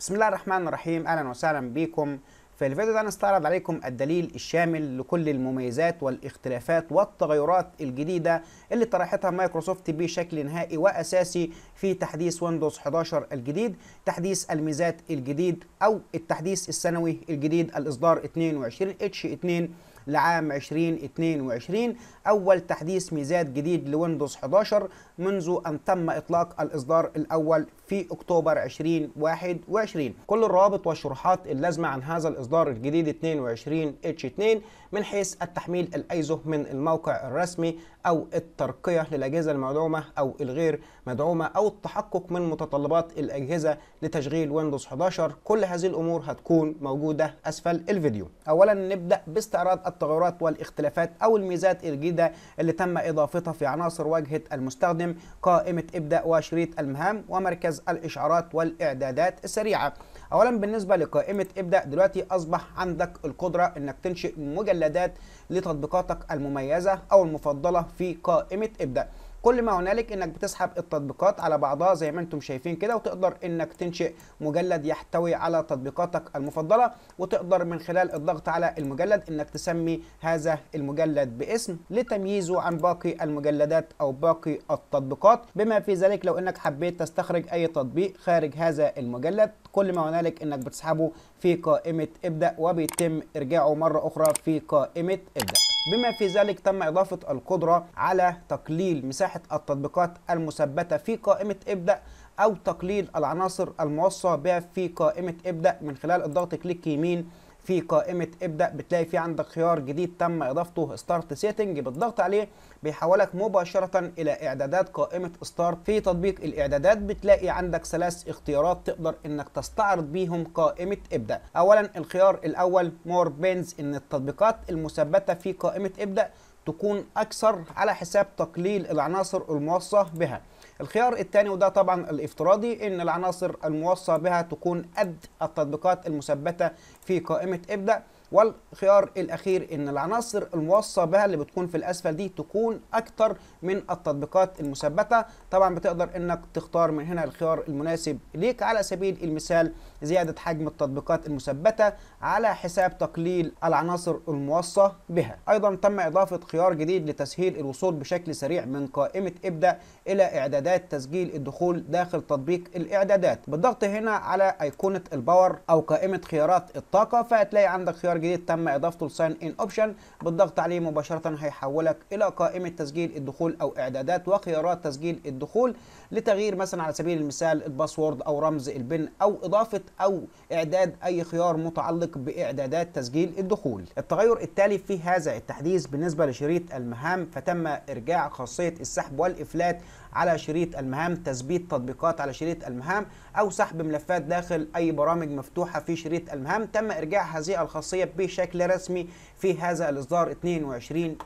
بسم الله الرحمن الرحيم اهلا وسهلا بكم في الفيديو ده هنستعرض عليكم الدليل الشامل لكل المميزات والاختلافات والتغيرات الجديدة اللي طرحتها مايكروسوفت بشكل نهائي وأساسي في تحديث ويندوز 11 الجديد تحديث الميزات الجديد أو التحديث السنوي الجديد الإصدار 22 H2 لعام 2022 أول تحديث ميزات جديد لويندوز 11 منذ أن تم إطلاق الإصدار الأول في أكتوبر 2021 كل الروابط والشروحات اللازمة عن هذا الإصدار الجديد 22 H2 من حيث التحميل الايزو من الموقع الرسمي او الترقيه للاجهزه المدعومه او الغير مدعومه او التحقق من متطلبات الاجهزه لتشغيل ويندوز 11 كل هذه الامور هتكون موجوده اسفل الفيديو اولا نبدا باستعراض التغيرات والاختلافات او الميزات الجديده اللي تم اضافتها في عناصر واجهه المستخدم قائمه ابدا وشريط المهام ومركز الاشعارات والاعدادات السريعه اولا بالنسبه لقائمه ابدا دلوقتي اصبح عندك القدره انك تنشئ مجلد مجلدات لتطبيقاتك المميزة أو المفضلة في قائمة ابدأ كل ما هنالك انك بتسحب التطبيقات على بعضها زي ما انتم شايفين كده وتقدر انك تنشئ مجلد يحتوي على تطبيقاتك المفضله وتقدر من خلال الضغط على المجلد انك تسمي هذا المجلد باسم لتمييزه عن باقي المجلدات او باقي التطبيقات بما في ذلك لو انك حبيت تستخرج اي تطبيق خارج هذا المجلد كل ما هنالك انك بتسحبه في قائمه ابدا وبيتم ارجاعه مره اخرى في قائمه ابدا بما في ذلك تم إضافة القدرة على تقليل مساحة التطبيقات المثبتة في قائمة ابدأ أو تقليل العناصر الموصى بها في قائمة ابدأ من خلال الضغط كليك يمين في قائمه ابدا بتلاقي في عندك خيار جديد تم اضافته ستارت سيتنج بالضغط عليه بيحولك مباشره الى اعدادات قائمه ستارت في تطبيق الاعدادات بتلاقي عندك ثلاث اختيارات تقدر انك تستعرض بيهم قائمه ابدا اولا الخيار الاول مور بينز ان التطبيقات المثبته في قائمه ابدا تكون اكثر على حساب تقليل العناصر الموصى بها الخيار الثاني وده طبعا الافتراضي ان العناصر الموصى بها تكون قد التطبيقات المثبته في قائمه ابدا والخيار الأخير إن العناصر الموصى بها اللي بتكون في الأسفل دي تكون أكتر من التطبيقات المثبتة طبعا بتقدر إنك تختار من هنا الخيار المناسب ليك على سبيل المثال زيادة حجم التطبيقات المثبتة على حساب تقليل العناصر الموصى بها أيضا تم إضافة خيار جديد لتسهيل الوصول بشكل سريع من قائمة إبدأ إلى إعدادات تسجيل الدخول داخل تطبيق الإعدادات بالضغط هنا على أيقونة الباور أو قائمة خيارات الطاقة فهتلاقي عندك خيار جديد تم اضافته لساين ان اوبشن بالضغط عليه مباشره هيحولك الى قائمه تسجيل الدخول او اعدادات وخيارات تسجيل الدخول لتغيير مثلا على سبيل المثال الباسورد او رمز البن او اضافه او اعداد اي خيار متعلق باعدادات تسجيل الدخول التغير التالي في هذا التحديث بالنسبه لشريط المهام فتم ارجاع خاصيه السحب والافلات على شريط المهام تثبيت تطبيقات على شريط المهام أو سحب ملفات داخل أي برامج مفتوحة في شريط المهام تم إرجاع هذه الخاصية بشكل رسمي في هذا الإصدار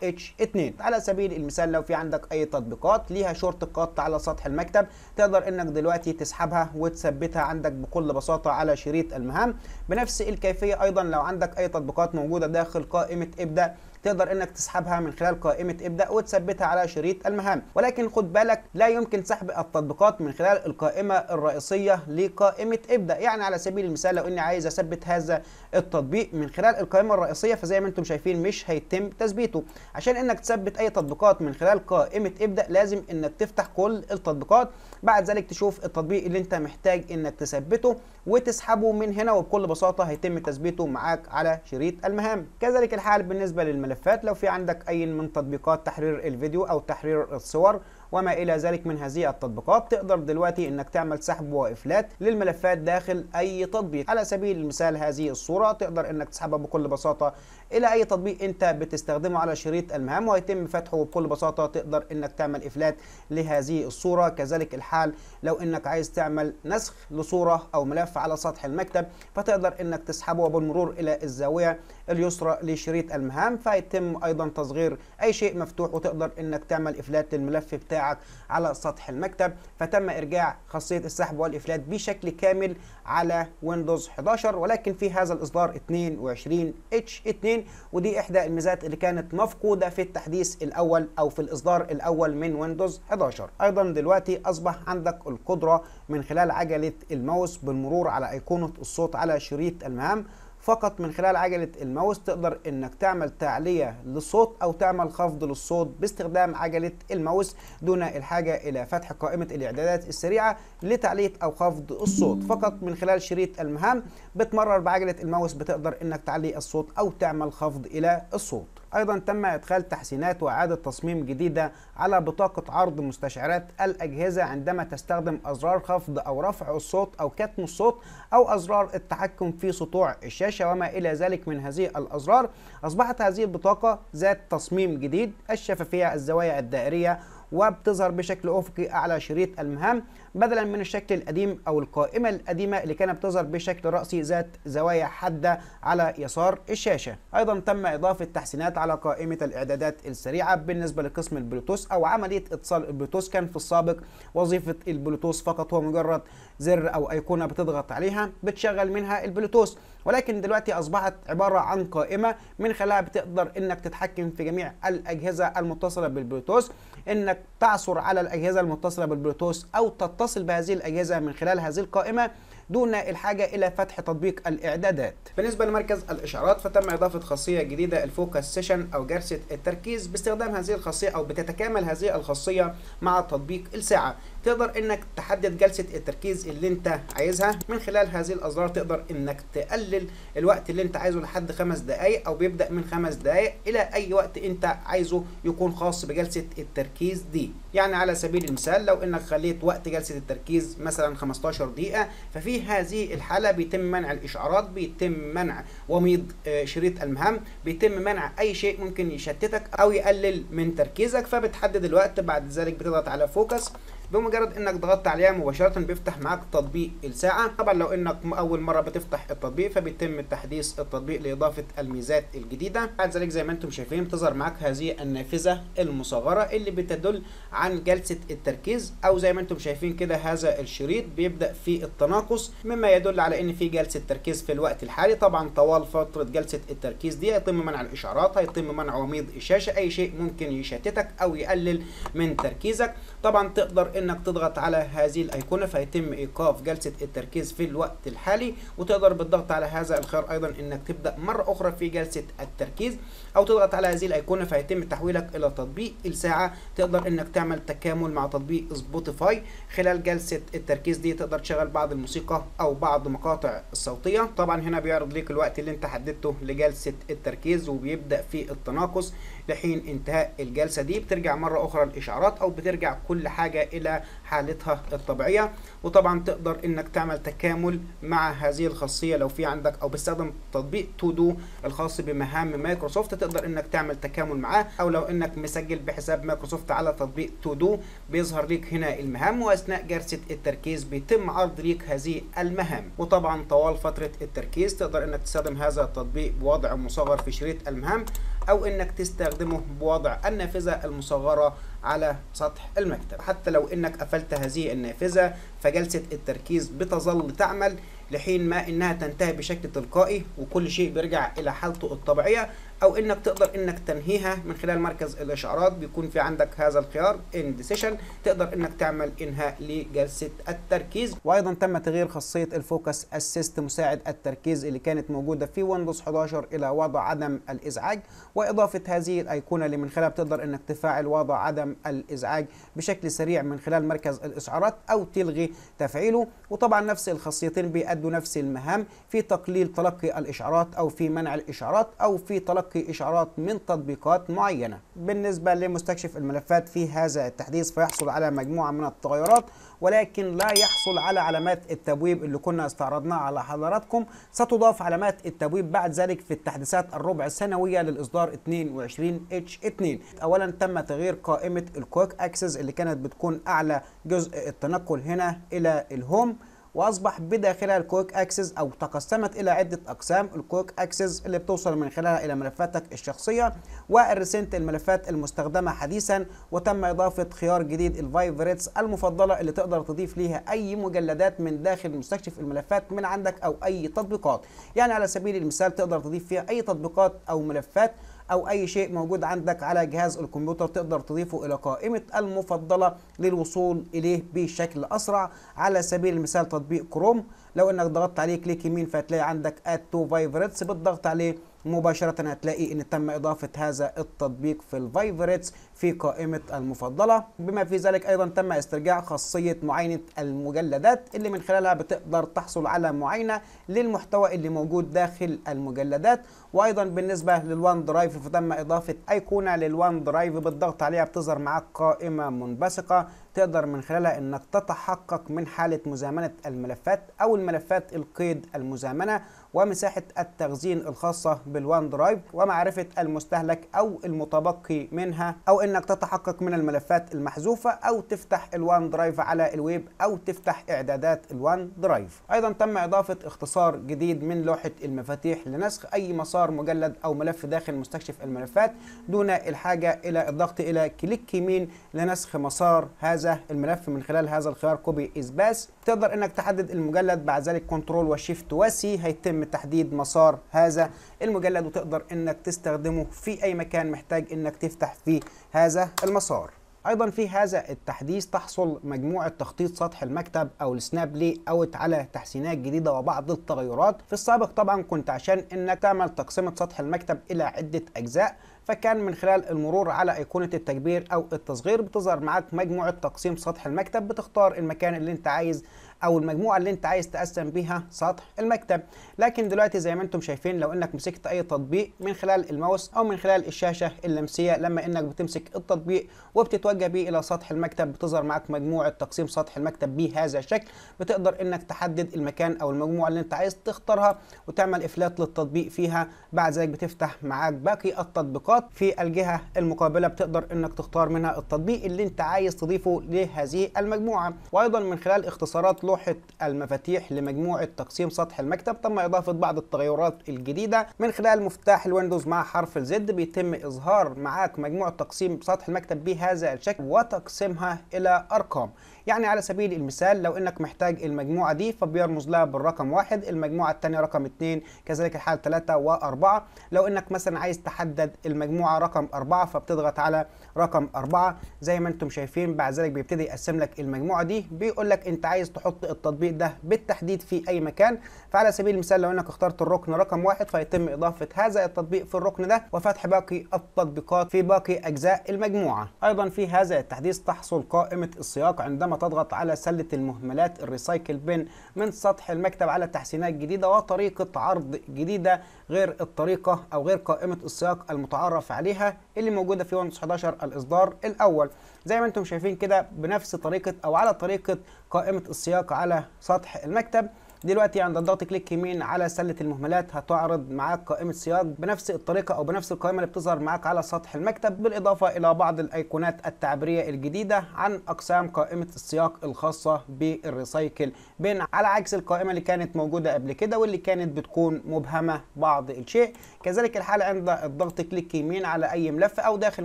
اتش 2 على سبيل المثال لو في عندك أي تطبيقات ليها شورت كات على سطح المكتب تقدر إنك دلوقتي تسحبها وتثبتها عندك بكل بساطة على شريط المهام بنفس الكيفية أيضا لو عندك أي تطبيقات موجودة داخل قائمة ابدأ تقدر انك تسحبها من خلال قائمه ابدا وتثبتها على شريط المهام ولكن خد بالك لا يمكن سحب التطبيقات من خلال القائمه الرئيسيه لقائمه ابدا يعني على سبيل المثال لو اني عايز اثبت هذا التطبيق من خلال القائمه الرئيسيه فزي ما انتم شايفين مش هيتم تثبيته عشان انك تثبت اي تطبيقات من خلال قائمه ابدا لازم انك تفتح كل التطبيقات بعد ذلك تشوف التطبيق اللي انت محتاج انك تثبته وتسحبه من هنا وبكل بساطه هيتم تثبيته معاك على شريط المهام كذلك الحال بالنسبه للملف الملفات لو في عندك أي من تطبيقات تحرير الفيديو أو تحرير الصور وما إلى ذلك من هذه التطبيقات تقدر دلوقتي إنك تعمل سحب وإفلات للملفات داخل أي تطبيق على سبيل المثال هذه الصورة تقدر إنك تسحبها بكل بساطة الى اي تطبيق انت بتستخدمه على شريط المهام وهيتم فتحه وبكل بساطه تقدر انك تعمل افلات لهذه الصوره كذلك الحال لو انك عايز تعمل نسخ لصوره او ملف على سطح المكتب فتقدر انك تسحبه بالمرور الى الزاويه اليسرى لشريط المهام فيتم ايضا تصغير اي شيء مفتوح وتقدر انك تعمل افلات للملف بتاعك على سطح المكتب فتم ارجاع خاصيه السحب والافلات بشكل كامل على ويندوز 11 ولكن في هذا الاصدار 22 اتش 2 ودي احدى الميزات اللي كانت مفقوده في التحديث الاول او في الاصدار الاول من ويندوز 11 ايضا دلوقتي اصبح عندك القدره من خلال عجله الماوس بالمرور على ايقونه الصوت على شريط المهام فقط من خلال عجلة الماوس تقدر انك تعمل تعلية للصوت او تعمل خفض للصوت باستخدام عجلة الماوس دون الحاجة الى فتح قائمة الاعدادات السريعة لتعلية او خفض الصوت فقط من خلال شريط المهام بتمرر بعجلة الماوس بتقدر انك تعلي الصوت او تعمل خفض الى الصوت أيضا تم إدخال تحسينات وإعادة تصميم جديدة على بطاقة عرض مستشعرات الأجهزة عندما تستخدم أزرار خفض أو رفع الصوت أو كتم الصوت أو أزرار التحكم في سطوع الشاشة وما إلى ذلك من هذه الأزرار أصبحت هذه البطاقة ذات تصميم جديد الشفافية الزوايا الدائرية وبتظهر بشكل أفقي أعلى شريط المهام بدلا من الشكل القديم او القائمه القديمه اللي كانت بتظهر بشكل راسي ذات زوايا حاده على يسار الشاشه ايضا تم اضافه تحسينات على قائمه الاعدادات السريعه بالنسبه لقسم البلوتوث او عمليه اتصال البلوتوث كان في السابق وظيفه البلوتوث فقط هو مجرد زر او ايقونه بتضغط عليها بتشغل منها البلوتوث ولكن دلوقتي اصبحت عباره عن قائمه من خلالها بتقدر انك تتحكم في جميع الاجهزه المتصله بالبلوتوث انك تعثر على الاجهزه المتصله بالبلوتوث او تتصل تتصل بهذه الأجهزة من خلال هذه القائمة دون الحاجة إلى فتح تطبيق الإعدادات بالنسبة لمركز الإشعارات فتم إضافة خاصية جديدة الفوكس سيشن أو جلسة التركيز باستخدام هذه الخاصية أو بتتكامل هذه الخاصية مع تطبيق الساعة تقدر انك تحدد جلسه التركيز اللي انت عايزها من خلال هذه الازرار تقدر انك تقلل الوقت اللي انت عايزه لحد خمس دقائق او بيبدا من خمس دقائق الى اي وقت انت عايزه يكون خاص بجلسه التركيز دي يعني على سبيل المثال لو انك خليت وقت جلسه التركيز مثلا 15 دقيقه ففي هذه الحاله بيتم منع الاشعارات بيتم منع وميض آه، شريط المهام بيتم منع اي شيء ممكن يشتتك او يقلل من تركيزك فبتحدد الوقت بعد ذلك بتضغط على فوكس بمجرد انك ضغطت عليها مباشره بيفتح معاك تطبيق الساعه طبعا لو انك اول مره بتفتح التطبيق فبيتم تحديث التطبيق لاضافه الميزات الجديده بعد ذلك زي ما انتم شايفين بتظهر معاك هذه النافذه المصغره اللي بتدل عن جلسه التركيز او زي ما انتم شايفين كده هذا الشريط بيبدا في التناقص مما يدل على ان في جلسه تركيز في الوقت الحالي طبعا طوال فتره جلسه التركيز دي هيتم منع الاشعارات هيتم منع وميض الشاشه اي شيء ممكن يشتتك او يقلل من تركيزك طبعا تقدر انك تضغط على هذه الايقونه فيتم ايقاف جلسه التركيز في الوقت الحالي وتقدر بالضغط على هذا الخيار ايضا انك تبدا مره اخرى في جلسه التركيز او تضغط على هذه الايقونه فيتم تحويلك الى تطبيق الساعه تقدر انك تعمل تكامل مع تطبيق سبوتيفاي خلال جلسه التركيز دي تقدر تشغل بعض الموسيقى او بعض المقاطع الصوتيه طبعا هنا بيعرض ليك الوقت اللي انت حددته لجلسه التركيز وبيبدا في التناقص لحين انتهاء الجلسه دي بترجع مره اخرى الاشعارات او بترجع كل حاجه الى حالتها الطبيعية وطبعا تقدر انك تعمل تكامل مع هذه الخاصية لو في عندك او باستخدام تطبيق تو دو الخاص بمهام مايكروسوفت تقدر انك تعمل تكامل معاه او لو انك مسجل بحساب مايكروسوفت على تطبيق تو دو بيظهر ليك هنا المهام واثناء جلسة التركيز بيتم عرض ليك هذه المهام وطبعا طوال فترة التركيز تقدر انك تستخدم هذا التطبيق بوضع مصغر في شريط المهام أو إنك تستخدمه بوضع النافذة المصغرة على سطح المكتب حتى لو إنك قفلت هذه النافذة فجلسة التركيز بتظل تعمل لحين ما إنها تنتهي بشكل تلقائي وكل شيء بيرجع إلى حالته الطبيعية او انك تقدر انك تنهيها من خلال مركز الاشعارات بيكون في عندك هذا الخيار اند سيشن تقدر انك تعمل انهاء لجلسه التركيز وايضا تم تغيير خاصيه الفوكس اسيست مساعد التركيز اللي كانت موجوده في ويندوز 11 الى وضع عدم الازعاج واضافه هذه الايقونه اللي من خلالها بتقدر انك تفعل وضع عدم الازعاج بشكل سريع من خلال مركز الاشعارات او تلغي تفعيله وطبعا نفس الخاصيتين بيأدوا نفس المهام في تقليل تلقي الاشعارات او في منع الاشعارات او في تلقي تلقي إشعارات من تطبيقات معينة بالنسبة لمستكشف الملفات في هذا التحديث فيحصل على مجموعة من التغيرات ولكن لا يحصل على علامات التبويب اللي كنا استعرضناها على حضراتكم ستضاف علامات التبويب بعد ذلك في التحديثات الربع السنوية للإصدار 22 H2 أولا تم تغيير قائمة الكويك أكسس اللي كانت بتكون أعلى جزء التنقل هنا إلى الهوم واصبح بداخلها الكويك اكسس او تقسمت الى عده اقسام الكويك اكسس اللي بتوصل من خلالها الى ملفاتك الشخصيه والريسنت الملفات المستخدمه حديثا وتم اضافه خيار جديد الفايفريتس المفضله اللي تقدر تضيف ليها اي مجلدات من داخل مستكشف الملفات من عندك او اي تطبيقات يعني على سبيل المثال تقدر تضيف فيها اي تطبيقات او ملفات أو أي شيء موجود عندك على جهاز الكمبيوتر تقدر تضيفه إلى قائمة المفضلة للوصول إليه بشكل أسرع على سبيل المثال تطبيق كروم لو إنك ضغطت عليه كليك يمين فتلاقي عندك اد تو Favorites بالضغط عليه مباشرة هتلاقي ان تم اضافة هذا التطبيق في الفايفريتس في قائمة المفضلة بما في ذلك ايضا تم استرجاع خاصية معاينة المجلدات اللي من خلالها بتقدر تحصل على معاينة للمحتوى اللي موجود داخل المجلدات وايضا بالنسبة للوان درايف فتم اضافة ايقونة للوان درايف بالضغط عليها بتظهر معاك قائمة منبثقة تقدر من خلالها انك تتحقق من حالة مزامنة الملفات او الملفات القيد المزامنة ومساحة التخزين الخاصة بالوان درايف ومعرفة المستهلك أو المتبقي منها أو إنك تتحقق من الملفات المحذوفة أو تفتح الوان درايف على الويب أو تفتح إعدادات الوان درايف أيضا تم إضافة اختصار جديد من لوحة المفاتيح لنسخ أي مسار مجلد أو ملف داخل مستكشف الملفات دون الحاجة إلى الضغط إلى كليك يمين لنسخ مسار هذا الملف من خلال هذا الخيار كوبي إزباس تقدر إنك تحدد المجلد بعد ذلك كنترول وشيفت وسي هيتم تحديد مسار هذا المجلد وتقدر انك تستخدمه في اي مكان محتاج انك تفتح فيه هذا المسار ايضا في هذا التحديث تحصل مجموعه تخطيط سطح المكتب او السناب لي اوت على تحسينات جديده وبعض التغيرات في السابق طبعا كنت عشان انك تعمل تقسيمه سطح المكتب الى عده اجزاء فكان من خلال المرور على ايقونه التكبير او التصغير بتظهر معاك مجموعه تقسيم سطح المكتب بتختار المكان اللي انت عايز او المجموعه اللي انت عايز تقسم بيها سطح المكتب لكن دلوقتي زي ما انتم شايفين لو انك مسكت اي تطبيق من خلال الماوس او من خلال الشاشه اللمسيه لما انك بتمسك التطبيق وبتتوجه بيه الى سطح المكتب بتظهر معاك مجموعه تقسيم سطح المكتب بهذا الشكل بتقدر انك تحدد المكان او المجموعه اللي انت عايز تختارها وتعمل افلات للتطبيق فيها بعد ذلك بتفتح معاك باقي التطبيقات في الجهه المقابله بتقدر انك تختار منها التطبيق اللي انت عايز تضيفه لهذه المجموعه وايضا من خلال اختصارات لوحة المفاتيح لمجموعة تقسيم سطح المكتب تم إضافة بعض التغيرات الجديدة من خلال مفتاح الويندوز مع حرف الزد بيتم إظهار معاك مجموعة تقسيم سطح المكتب بهذا الشكل وتقسيمها إلى أرقام يعني على سبيل المثال لو انك محتاج المجموعه دي فبيرمز لها بالرقم واحد المجموعه الثانيه رقم اثنين كذلك الحاله ثلاثه واربعه لو انك مثلا عايز تحدد المجموعه رقم اربعه فبتضغط على رقم اربعه زي ما انتم شايفين بعد ذلك بيبتدي يقسم لك المجموعه دي بيقول لك انت عايز تحط التطبيق ده بالتحديد في اي مكان فعلى سبيل المثال لو انك اخترت الركن رقم واحد فيتم اضافه هذا التطبيق في الركن ده وفتح باقي التطبيقات في باقي اجزاء المجموعه ايضا في هذا التحديث تحصل قائمه السياق عندما تضغط على سلة المهملات الريسايكل بن من سطح المكتب على تحسينات جديدة وطريقة عرض جديدة غير الطريقة أو غير قائمة السياق المتعرف عليها اللي موجودة في ويندوز 11 الإصدار الأول زي ما انتم شايفين كده بنفس طريقة أو على طريقة قائمة السياق على سطح المكتب دلوقتي عند الضغط كليك يمين على سله المهملات هتعرض معاك قائمه سياق بنفس الطريقه او بنفس القائمه اللي بتظهر معاك على سطح المكتب بالاضافه الى بعض الايقونات التعبيريه الجديده عن اقسام قائمه السياق الخاصه بالريسايكل بين على عكس القائمه اللي كانت موجوده قبل كده واللي كانت بتكون مبهمه بعض الشيء كذلك الحال عند الضغط كليك يمين على اي ملف او داخل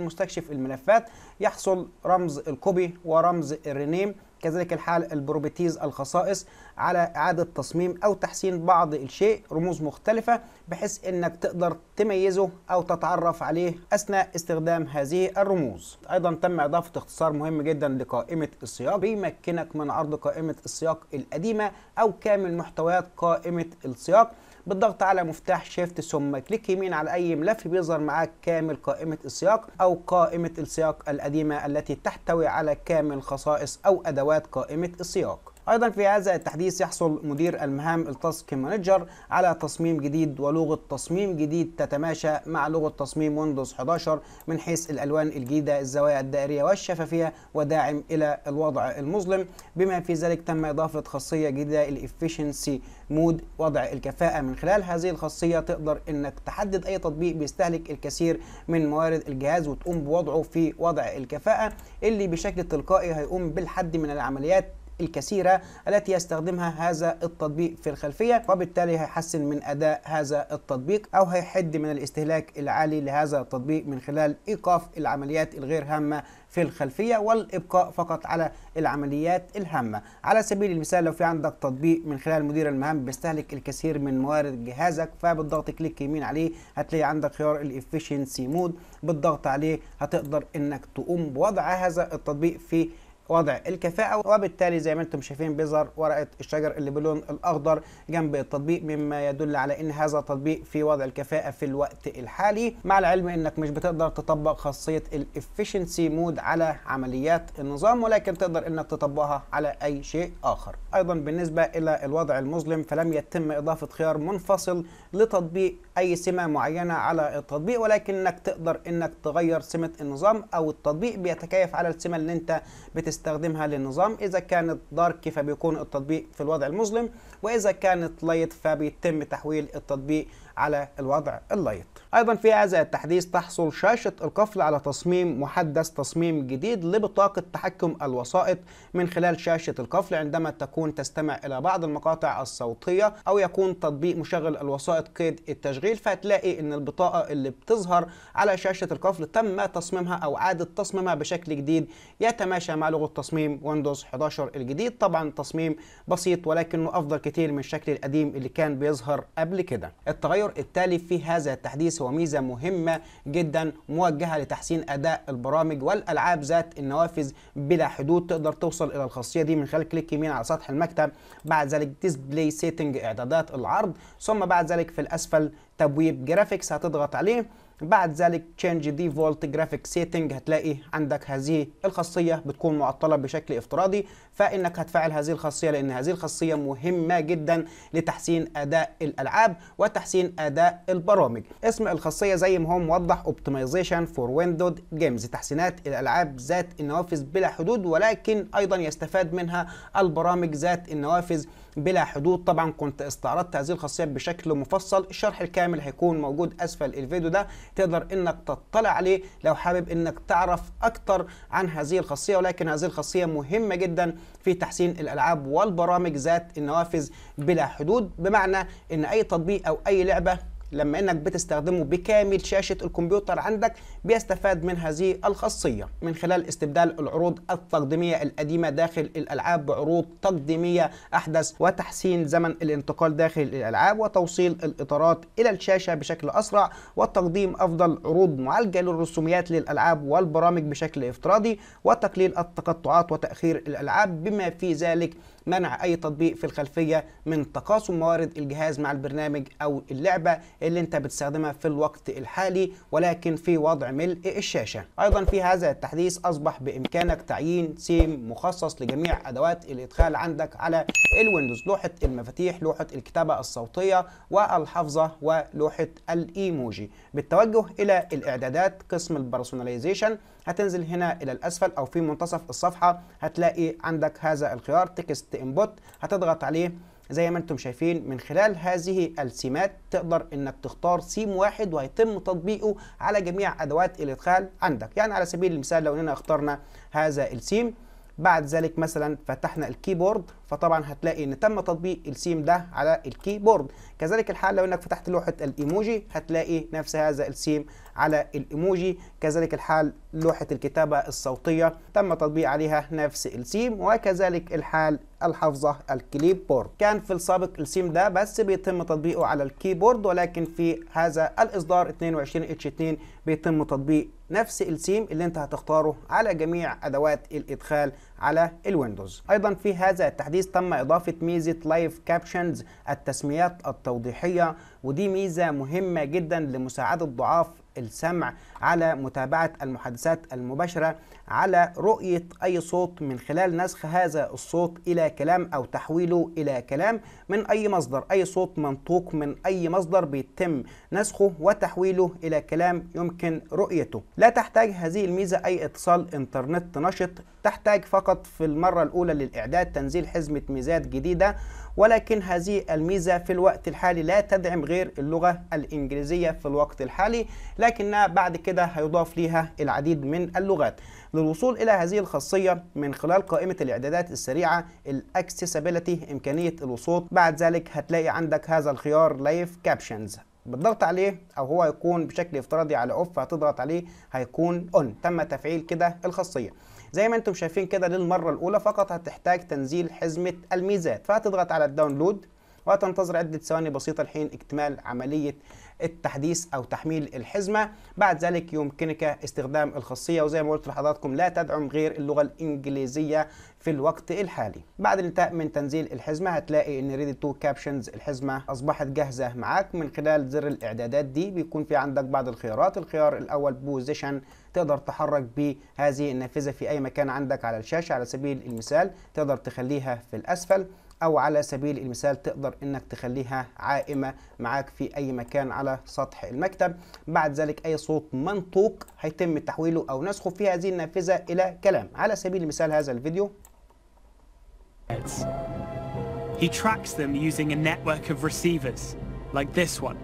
مستكشف الملفات يحصل رمز الكوبي ورمز الرينيم كذلك الحال البروبيتيز الخصائص على إعادة تصميم أو تحسين بعض الشيء رموز مختلفة بحيث أنك تقدر تميزه أو تتعرف عليه أثناء استخدام هذه الرموز أيضا تم إضافة اختصار مهم جدا لقائمة السياق بيمكنك من عرض قائمة السياق القديمة أو كامل محتويات قائمة السياق بالضغط على مفتاح شيفت ثم كليك يمين على اي ملف بيظهر معاك كامل قائمه السياق او قائمه السياق القديمه التي تحتوي على كامل خصائص او ادوات قائمه السياق ايضا في هذا التحديث يحصل مدير المهام التاسك مانجر على تصميم جديد ولغه تصميم جديد تتماشى مع لغه تصميم ويندوز 11 من حيث الالوان الجديده الزوايا الدائريه والشفافيه وداعم الى الوضع المظلم بما في ذلك تم اضافه خاصيه جديده الافشنسي مود وضع الكفاءه من خلال هذه الخاصيه تقدر انك تحدد اي تطبيق بيستهلك الكثير من موارد الجهاز وتقوم بوضعه في وضع الكفاءه اللي بشكل تلقائي هيقوم بالحد من العمليات الكثيرة التي يستخدمها هذا التطبيق في الخلفية وبالتالي هيحسن من أداء هذا التطبيق أو هيحد من الاستهلاك العالي لهذا التطبيق من خلال إيقاف العمليات الغير هامة في الخلفية والإبقاء فقط على العمليات الهامة على سبيل المثال لو في عندك تطبيق من خلال مدير المهام بيستهلك الكثير من موارد جهازك فبالضغط كليك يمين عليه هتلاقي عندك خيار الإفشنسي مود بالضغط عليه هتقدر إنك تقوم بوضع هذا التطبيق في وضع الكفاءه وبالتالي زي ما انتم شايفين بيظهر ورقه الشجر اللي باللون الاخضر جنب التطبيق مما يدل على ان هذا تطبيق في وضع الكفاءه في الوقت الحالي مع العلم انك مش بتقدر تطبق خاصيه الافشنسي مود على عمليات النظام ولكن تقدر انك تطبقها على اي شيء اخر ايضا بالنسبه الى الوضع المظلم فلم يتم اضافه خيار منفصل لتطبيق اي سمه معينه على التطبيق ولكنك تقدر انك تغير سمه النظام او التطبيق بيتكيف على السمه اللي انت بتست يستخدمها للنظام إذا كانت دارك فبيكون التطبيق في الوضع المظلم وإذا كانت لايت فبيتم تحويل التطبيق على الوضع اللايت ايضا في هذا التحديث تحصل شاشه القفل على تصميم محدث تصميم جديد لبطاقه تحكم الوسائط من خلال شاشه القفل عندما تكون تستمع الى بعض المقاطع الصوتيه او يكون تطبيق مشغل الوسائط قيد التشغيل فهتلاقي ان البطاقه اللي بتظهر على شاشه القفل تم تصميمها او اعاده تصميمها بشكل جديد يتماشى مع لغه تصميم ويندوز 11 الجديد طبعا تصميم بسيط ولكنه افضل كتير من الشكل القديم اللي كان بيظهر قبل كده التغير التالي في هذا التحديث وميزه هو ميزه مهمه جدا موجهه لتحسين اداء البرامج والالعاب ذات النوافذ بلا حدود تقدر توصل الى الخاصيه دي من خلال كليك يمين على سطح المكتب بعد ذلك ديسبلاي سيتنج اعدادات العرض ثم بعد ذلك في الاسفل تبويب جرافيكس هتضغط عليه بعد ذلك تشينج ديفولت جرافيك سيتنج هتلاقي عندك هذه الخاصيه بتكون معطله بشكل افتراضي فانك هتفعل هذه الخاصيه لان هذه الخاصيه مهمه جدا لتحسين اداء الالعاب وتحسين اداء البرامج اسم الخاصيه زي ما هو موضح اوبتمايزيشن فور ويندود جيمز تحسينات الالعاب ذات النوافذ بلا حدود ولكن ايضا يستفاد منها البرامج ذات النوافذ بلا حدود طبعا كنت استعرضت هذه الخاصيه بشكل مفصل الشرح الكامل هيكون موجود اسفل الفيديو ده تقدر انك تطلع عليه لو حابب انك تعرف اكتر عن هذه الخاصيه ولكن هذه الخاصيه مهمه جدا في تحسين الالعاب والبرامج ذات النوافذ بلا حدود بمعنى ان اي تطبيق او اي لعبه لما انك بتستخدمه بكامل شاشه الكمبيوتر عندك بيستفاد من هذه الخاصيه من خلال استبدال العروض التقديميه القديمه داخل الالعاب بعروض تقديميه احدث وتحسين زمن الانتقال داخل الالعاب وتوصيل الاطارات الى الشاشه بشكل اسرع وتقديم افضل عروض معالجه للرسوميات للالعاب والبرامج بشكل افتراضي وتقليل التقطعات وتاخير الالعاب بما في ذلك منع اي تطبيق في الخلفيه من تقاسم موارد الجهاز مع البرنامج او اللعبه اللي انت بتستخدمها في الوقت الحالي ولكن في وضع ملء الشاشه ايضا في هذا التحديث اصبح بامكانك تعيين سيم مخصص لجميع ادوات الادخال عندك على الويندوز لوحه المفاتيح لوحه الكتابه الصوتيه والحفظه ولوحه الايموجي بالتوجه الى الاعدادات قسم البرسوناليزيشن هتنزل هنا الى الاسفل او في منتصف الصفحه هتلاقي عندك هذا الخيار تكست تكست انبوت هتضغط عليه زي ما انتم شايفين من خلال هذه السمات تقدر انك تختار سيم واحد ويتم تطبيقه على جميع ادوات الادخال عندك يعني على سبيل المثال لو اننا اخترنا هذا السيم بعد ذلك مثلا فتحنا الكيبورد فطبعا هتلاقي ان تم تطبيق السيم ده على الكيبورد كذلك الحال لو انك فتحت لوحه الايموجي هتلاقي نفس هذا السيم على الايموجي كذلك الحال لوحه الكتابه الصوتيه تم تطبيق عليها نفس السيم وكذلك الحال الكليب الكليبورد كان في السابق السيم ده بس بيتم تطبيقه على الكيبورد ولكن في هذا الاصدار 22 اتش 2 بيتم تطبيق نفس السيم اللي انت هتختاره على جميع ادوات الادخال على الويندوز ايضا في هذا التحديث تم اضافه ميزه لايف كابشنز التسميات التوضيحيه ودي ميزه مهمه جدا لمساعده ضعاف السمع على متابعة المحادثات المباشرة على رؤية أي صوت من خلال نسخ هذا الصوت إلى كلام أو تحويله إلى كلام من أي مصدر أي صوت منطوق من أي مصدر بيتم نسخه وتحويله إلى كلام يمكن رؤيته لا تحتاج هذه الميزة أي اتصال إنترنت نشط تحتاج فقط في المرة الأولى للإعداد تنزيل حزمة ميزات جديدة ولكن هذه الميزة في الوقت الحالي لا تدعم غير اللغة الإنجليزية في الوقت الحالي لكنها بعد كده هيضاف ليها العديد من اللغات للوصول إلى هذه الخاصية من خلال قائمة الإعدادات السريعة الأكسسبيلتي إمكانية الوصول بعد ذلك هتلاقي عندك هذا الخيار لايف كابشنز بالضغط عليه او هو هيكون بشكل افتراضي على اوف هتضغط عليه هيكون اون تم تفعيل كده الخاصيه زي ما انتم شايفين كده للمره الاولى فقط هتحتاج تنزيل حزمه الميزات فهتضغط على الداونلود وهتنتظر عده ثواني بسيطه لحين اكتمال عمليه التحديث أو تحميل الحزمة بعد ذلك يمكنك استخدام الخاصية وزي ما قلت لحضراتكم لا تدعم غير اللغة الإنجليزية في الوقت الحالي بعد الانتهاء من تنزيل الحزمة هتلاقي ان ريدي تو كابشنز الحزمة اصبحت جاهزة معاك من خلال زر الاعدادات دي بيكون في عندك بعض الخيارات الخيار الاول بوزيشن تقدر تحرك بهذه النافذة في اي مكان عندك على الشاشة على سبيل المثال تقدر تخليها في الاسفل او على سبيل المثال تقدر انك تخليها عائمه معاك في اي مكان على سطح المكتب بعد ذلك اي صوت منطوق هيتم تحويله او نسخه في هذه النافذه الى كلام على سبيل المثال هذا الفيديو He tracks them using a network of receivers like this one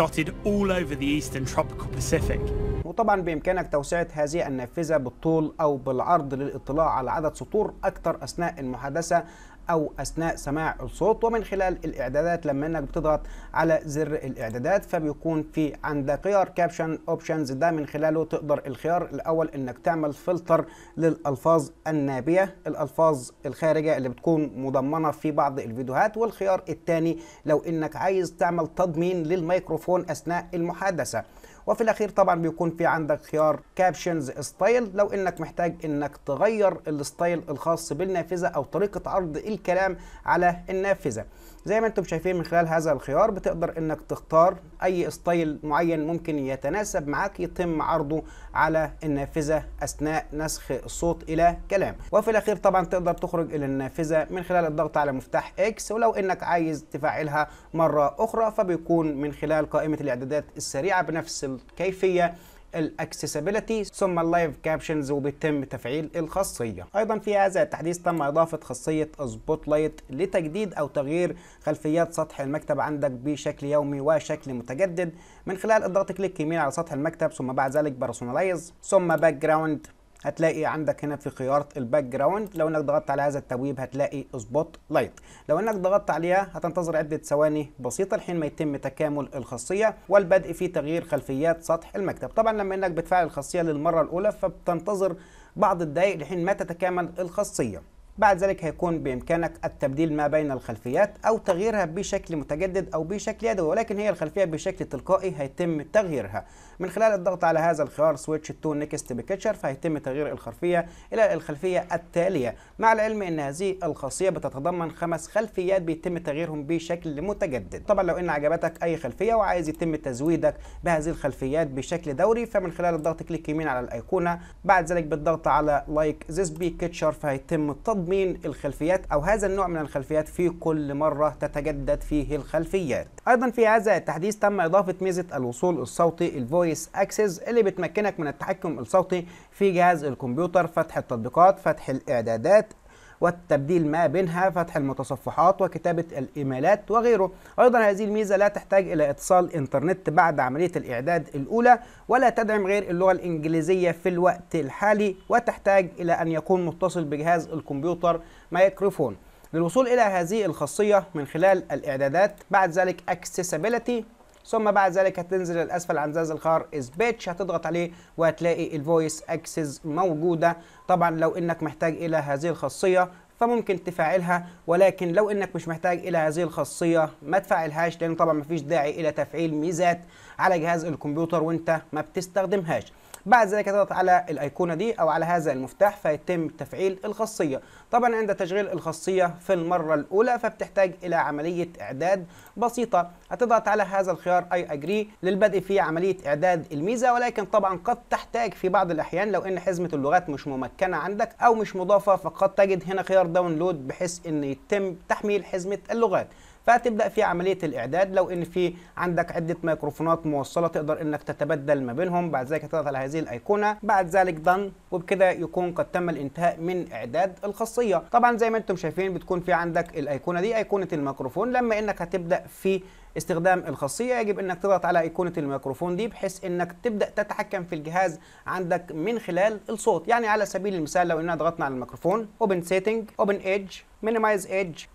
dotted all over the eastern tropical Pacific وطبعا بامكانك توسعه هذه النافذه بالطول او بالعرض للاطلاع على عدد سطور اكثر اثناء المحادثه او اثناء سماع الصوت ومن خلال الاعدادات لما انك بتضغط على زر الاعدادات فبيكون في عندك خيار كابشن اوبشنز ده من خلاله تقدر الخيار الاول انك تعمل فلتر للالفاظ النابيه الالفاظ الخارجه اللي بتكون مضمنه في بعض الفيديوهات والخيار الثاني لو انك عايز تعمل تضمين للميكروفون اثناء المحادثه وفي الاخير طبعا بيكون في عندك خيار كابشنز ستايل لو انك محتاج انك تغير الستايل الخاص بالنافذه او طريقه عرض الكلام على النافذه زي ما انتم شايفين من خلال هذا الخيار بتقدر انك تختار اي ستايل معين ممكن يتناسب معاك يتم عرضه على النافذه اثناء نسخ الصوت الى كلام وفي الاخير طبعا تقدر تخرج الى النافذه من خلال الضغط على مفتاح اكس ولو انك عايز تفعلها مره اخرى فبيكون من خلال قائمه الاعدادات السريعه بنفس الكيفيه الاكسسبيلتي ثم اللايف كابشنز وبيتم تفعيل الخاصيه ايضا في هذا التحديث تم اضافه خاصيه سبوت لايت لتجديد او تغيير خلفيات سطح المكتب عندك بشكل يومي وشكل متجدد من خلال اضغط كليك يمين على سطح المكتب ثم بعد ذلك برسونالايز ثم باك جراوند هتلاقي عندك هنا في خيار الباك جراوند لو انك ضغطت على هذا التبويب هتلاقي سبوت لايت لو انك ضغطت عليها هتنتظر عده ثواني بسيطه لحين ما يتم تكامل الخاصيه والبدء في تغيير خلفيات سطح المكتب طبعا لما انك بتفعل الخاصيه للمره الاولى فبتنتظر بعض الدقائق لحين ما تتكامل الخاصيه بعد ذلك هيكون بإمكانك التبديل ما بين الخلفيات أو تغييرها بشكل متجدد أو بشكل يدوي ولكن هي الخلفية بشكل تلقائي هيتم تغييرها من خلال الضغط على هذا الخيار سويتش تو نيكست Picture فهيتم تغيير الخلفيه الى الخلفيه التاليه مع العلم ان هذه الخاصيه بتتضمن خمس خلفيات بيتم تغييرهم بشكل متجدد طبعا لو ان عجبتك اي خلفيه وعايز يتم تزويدك بهذه الخلفيات بشكل دوري فمن خلال الضغط كليك يمين على الايقونه بعد ذلك بالضغط على لايك ذس Picture فهيتم تضمين الخلفيات او هذا النوع من الخلفيات في كل مره تتجدد فيه الخلفيات ايضا في هذا التحديث تم اضافه ميزه الوصول الصوتي الفويس فويس اكسس اللي بتمكنك من التحكم الصوتي في جهاز الكمبيوتر فتح التطبيقات فتح الاعدادات والتبديل ما بينها فتح المتصفحات وكتابة الإيميلات وغيره أيضا هذه الميزة لا تحتاج إلى اتصال إنترنت بعد عملية الإعداد الأولى ولا تدعم غير اللغة الإنجليزية في الوقت الحالي وتحتاج إلى أن يكون متصل بجهاز الكمبيوتر مايكروفون للوصول إلى هذه الخاصية من خلال الإعدادات بعد ذلك Accessibility ثم بعد ذلك هتنزل للاسفل عند زاز الخيار سبيتش هتضغط عليه وهتلاقي الفويس اكسس موجوده طبعا لو انك محتاج الى هذه الخاصيه فممكن تفعلها ولكن لو انك مش محتاج الى هذه الخاصيه ما تفعلهاش لان طبعا مفيش داعي الى تفعيل ميزات على جهاز الكمبيوتر وانت ما بتستخدمهاش بعد ذلك تضغط على الايقونه دي او على هذا المفتاح فيتم تفعيل الخاصيه طبعا عند تشغيل الخاصيه في المره الاولى فبتحتاج الى عمليه اعداد بسيطه هتضغط على هذا الخيار اي اجري للبدء في عمليه اعداد الميزه ولكن طبعا قد تحتاج في بعض الاحيان لو ان حزمه اللغات مش ممكنه عندك او مش مضافه فقد تجد هنا خيار داونلود بحيث ان يتم تحميل حزمه اللغات فهتبدا في عمليه الاعداد لو ان في عندك عده ميكروفونات موصله تقدر انك تتبدل ما بينهم بعد ذلك تضغط على هذه الايقونه بعد ذلك دن وبكده يكون قد تم الانتهاء من اعداد الخاصيه طبعا زي ما انتم شايفين بتكون في عندك الايقونه دي ايقونه الميكروفون لما انك هتبدا في استخدام الخاصية يجب انك تضغط على ايقونة الميكروفون دي بحيث انك تبدأ تتحكم في الجهاز عندك من خلال الصوت يعني على سبيل المثال لو اننا ضغطنا على الميكروفون open setting open edge minimize edge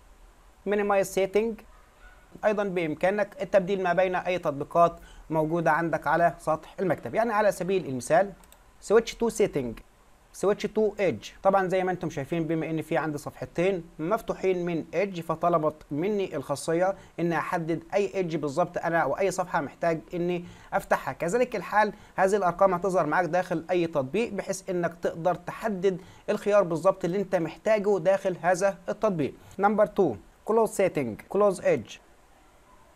minimize setting ايضا بامكانك التبديل ما بين اي تطبيقات موجوده عندك على سطح المكتب يعني على سبيل المثال سويتش تو سيتنج سويتش تو ايدج طبعا زي ما انتم شايفين بما ان في عندي صفحتين مفتوحين من ايدج فطلبت مني الخاصيه ان احدد اي ايدج بالظبط انا او اي صفحه محتاج اني افتحها كذلك الحال هذه الارقام هتظهر معاك داخل اي تطبيق بحيث انك تقدر تحدد الخيار بالظبط اللي انت محتاجه داخل هذا التطبيق نمبر 2 كلوز سيتنج كلوز ايدج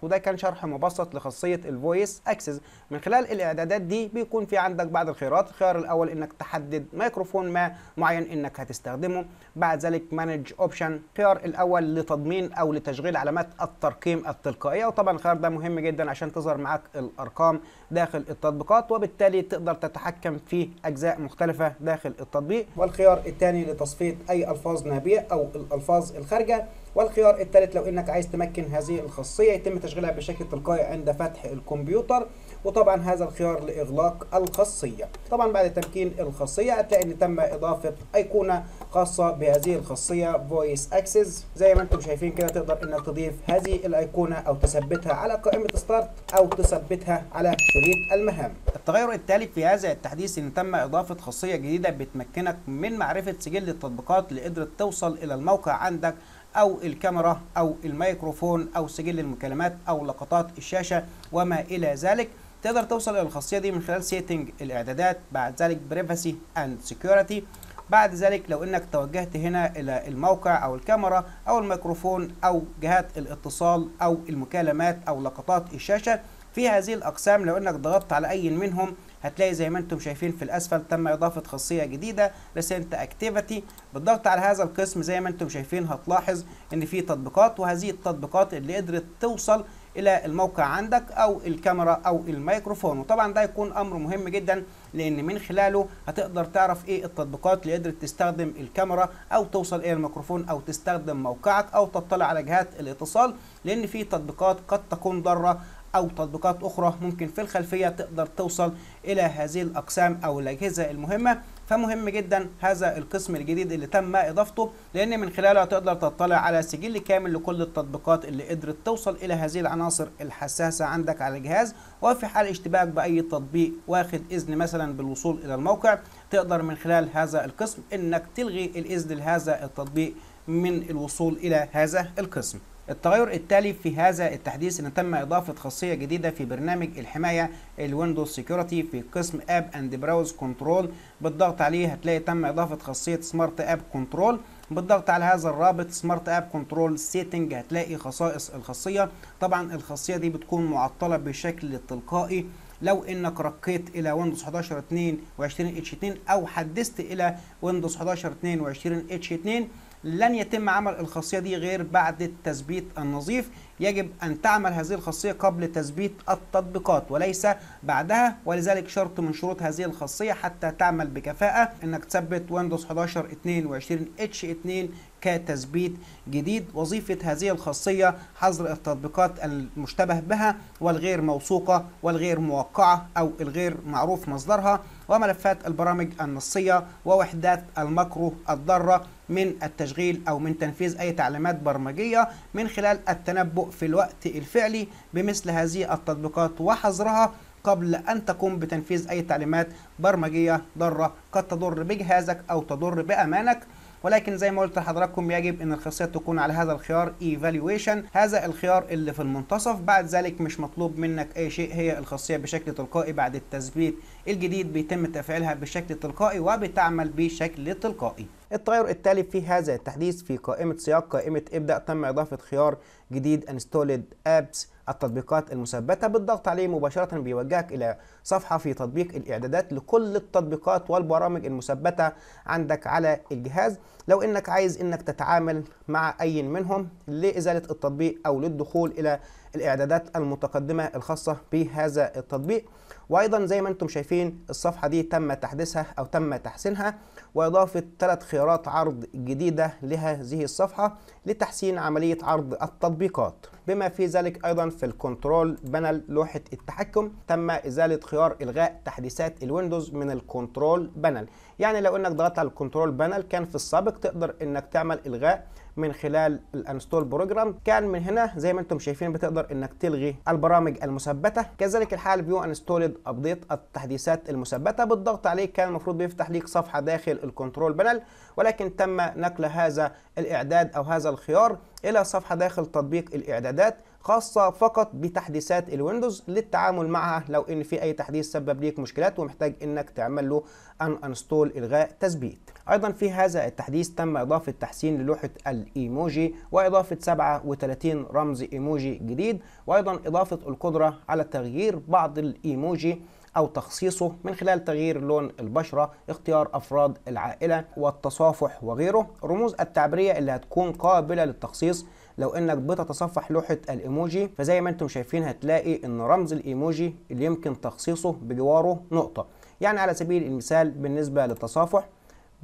وده كان شرح مبسط لخاصيه الفويس اكسس من خلال الاعدادات دي بيكون في عندك بعض الخيارات الخيار الاول انك تحدد ميكروفون ما معين انك هتستخدمه بعد ذلك مانج اوبشن الخيار الاول لتضمين او لتشغيل علامات الترقيم التلقائيه وطبعا الخيار ده مهم جدا عشان تظهر معاك الارقام داخل التطبيقات وبالتالي تقدر تتحكم في اجزاء مختلفه داخل التطبيق والخيار الثاني لتصفيه اي الفاظ نابيه او الالفاظ الخارجه والخيار الثالث لو انك عايز تمكن هذه الخاصيه يتم تشغيلها بشكل تلقائي عند فتح الكمبيوتر وطبعا هذا الخيار لاغلاق الخاصيه طبعا بعد تمكين الخاصيه هتلاقي ان تم اضافه ايقونه خاصه بهذه الخاصيه فويس اكسس زي ما انتم شايفين كده تقدر انك تضيف هذه الايقونه او تثبتها على قائمه ستارت او تثبتها على شريط المهام التغير الثالث في هذا التحديث ان تم اضافه خاصيه جديده بتمكنك من معرفه سجل التطبيقات اللي قدرت توصل الى الموقع عندك أو الكاميرا أو الميكروفون أو سجل المكالمات أو لقطات الشاشة وما إلى ذلك تقدر توصل إلى الخاصية دي من خلال سيتنج الإعدادات بعد ذلك بريفاسي أند سكيورتي بعد ذلك لو انك توجهت هنا الى الموقع او الكاميرا او الميكروفون او جهات الاتصال او المكالمات او لقطات الشاشة في هذه الاقسام لو انك ضغطت على اي منهم هتلاقي زي ما انتم شايفين في الاسفل تم اضافه خاصيه جديده ريسنت اكتيفيتي بالضغط على هذا القسم زي ما انتم شايفين هتلاحظ ان في تطبيقات وهذه التطبيقات اللي قدرت توصل الى الموقع عندك او الكاميرا او الميكروفون وطبعا ده يكون امر مهم جدا لان من خلاله هتقدر تعرف ايه التطبيقات اللي قدرت تستخدم الكاميرا او توصل الى الميكروفون او تستخدم موقعك او تطلع على جهات الاتصال لان في تطبيقات قد تكون ضاره أو تطبيقات أخرى ممكن في الخلفية تقدر توصل إلى هذه الأقسام أو الأجهزة المهمة فمهم جدا هذا القسم الجديد اللي تم اضافته لان من خلاله تقدر تطلع على سجل كامل لكل التطبيقات اللي قدرت توصل الى هذه العناصر الحساسه عندك على الجهاز وفي حال اشتباك باي تطبيق واخد اذن مثلا بالوصول الى الموقع تقدر من خلال هذا القسم انك تلغي الاذن لهذا التطبيق من الوصول الى هذا القسم التغير التالي في هذا التحديث ان تم اضافه خاصيه جديده في برنامج الحمايه الويندوز سيكيورتي في قسم اب اند براوز كنترول بالضغط عليه هتلاقي تم اضافه خاصيه سمارت اب كنترول بالضغط على هذا الرابط سمارت اب كنترول سيتنج هتلاقي خصائص الخاصيه طبعا الخاصيه دي بتكون معطله بشكل تلقائي لو انك رقيت الى ويندوز 11 22 اتش 2 او حدثت الى ويندوز 11 22 اتش 2 لن يتم عمل الخاصية دي غير بعد التثبيت النظيف يجب أن تعمل هذه الخاصية قبل تثبيت التطبيقات وليس بعدها ولذلك شرط من شروط هذه الخاصية حتى تعمل بكفاءة أنك تثبت ويندوز 11 22 H2 كتثبيت جديد وظيفة هذه الخاصية حظر التطبيقات المشتبه بها والغير موثوقة والغير موقعة أو الغير معروف مصدرها وملفات البرامج النصية ووحدات المكروه الضارة من التشغيل أو من تنفيذ أي تعليمات برمجية من خلال التنبؤ في الوقت الفعلي بمثل هذه التطبيقات وحظرها قبل أن تقوم بتنفيذ أي تعليمات برمجية ضارة قد تضر بجهازك أو تضر بأمانك ولكن زي ما قلت لحضراتكم يجب ان الخاصيه تكون على هذا الخيار ايفالويشن هذا الخيار اللي في المنتصف بعد ذلك مش مطلوب منك اي شيء هي الخاصيه بشكل تلقائي بعد التثبيت الجديد بيتم تفعيلها بشكل تلقائي وبتعمل بشكل تلقائي التغير التالي في هذا التحديث في قائمه سياق قائمه ابدا تم اضافه خيار جديد انستولد ابس التطبيقات المثبتة بالضغط عليه مباشرة بيوجهك إلى صفحة في تطبيق الإعدادات لكل التطبيقات والبرامج المثبتة عندك على الجهاز لو إنك عايز إنك تتعامل مع أي منهم لإزالة التطبيق أو للدخول إلى الإعدادات المتقدمة الخاصة بهذا التطبيق وأيضا زي ما أنتم شايفين الصفحة دي تم تحديثها أو تم تحسينها وإضافة ثلاث خيارات عرض جديدة لهذه الصفحة لتحسين عملية عرض التطبيقات بما في ذلك ايضا في الكنترول بانل لوحه التحكم تم ازاله خيار الغاء تحديثات الويندوز من الكنترول بانل يعني لو انك ضغطت على الكنترول بانل كان في السابق تقدر انك تعمل الغاء من خلال الانستول بروجرام كان من هنا زي ما انتم شايفين بتقدر انك تلغي البرامج المثبته كذلك الحال بيو انستولد ابديت التحديثات المثبته بالضغط عليه كان المفروض بيفتح ليك صفحه داخل الكنترول بانل ولكن تم نقل هذا الاعداد او هذا الخيار الى صفحه داخل تطبيق الاعدادات خاصه فقط بتحديثات الويندوز للتعامل معها لو ان في اي تحديث سبب ليك مشكلات ومحتاج انك تعمل له ان انستول الغاء تثبيت أيضا في هذا التحديث تم إضافة تحسين للوحة الإيموجي وإضافة 37 رمز إيموجي جديد وأيضا إضافة القدرة على تغيير بعض الإيموجي أو تخصيصه من خلال تغيير لون البشرة اختيار أفراد العائلة والتصافح وغيره رموز التعبيرية اللي هتكون قابلة للتخصيص لو انك بتتصفح لوحه الايموجي فزي ما انتم شايفين هتلاقي ان رمز الايموجي اللي يمكن تخصيصه بجواره نقطه يعني على سبيل المثال بالنسبه للتصافح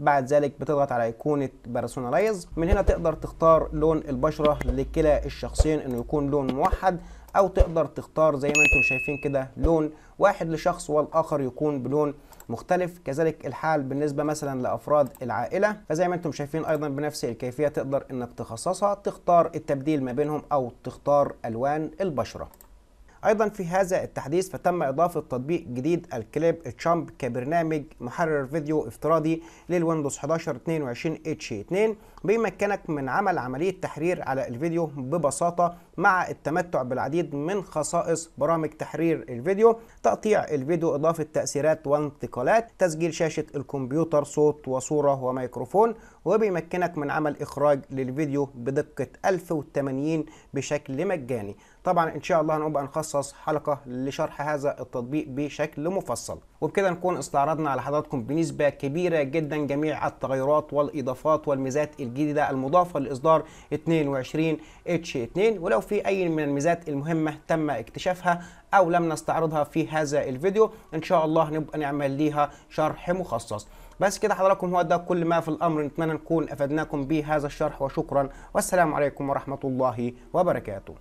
بعد ذلك بتضغط على ايقونه بيرسوناليز من هنا تقدر تختار لون البشره لكلا الشخصين انه يكون لون موحد او تقدر تختار زي ما انتم شايفين كده لون واحد لشخص والاخر يكون بلون مختلف كذلك الحال بالنسبه مثلا لافراد العائله فزي ما انتم شايفين ايضا بنفس الكيفيه تقدر انك تخصصها تختار التبديل ما بينهم او تختار الوان البشره ايضا في هذا التحديث فتم اضافه تطبيق جديد الكليب تشامب كبرنامج محرر فيديو افتراضي للويندوز 11 22 اتش 2 بيمكنك من عمل عمليه تحرير على الفيديو ببساطه مع التمتع بالعديد من خصائص برامج تحرير الفيديو تقطيع الفيديو اضافه تاثيرات وانتقالات تسجيل شاشه الكمبيوتر صوت وصوره وميكروفون وبيمكنك من عمل اخراج للفيديو بدقه 1080 بشكل مجاني طبعا ان شاء الله هنبقى نخصص حلقه لشرح هذا التطبيق بشكل مفصل وبكده نكون استعرضنا على حضراتكم بنسبه كبيره جدا جميع التغيرات والاضافات والميزات الجديده المضافه لاصدار 22 اتش 2 ولو في اي من الميزات المهمه تم اكتشافها او لم نستعرضها في هذا الفيديو ان شاء الله نبقى نعمل ليها شرح مخصص بس كده حضراتكم هو ده كل ما في الامر نتمنى نكون افدناكم بهذا الشرح وشكرا والسلام عليكم ورحمه الله وبركاته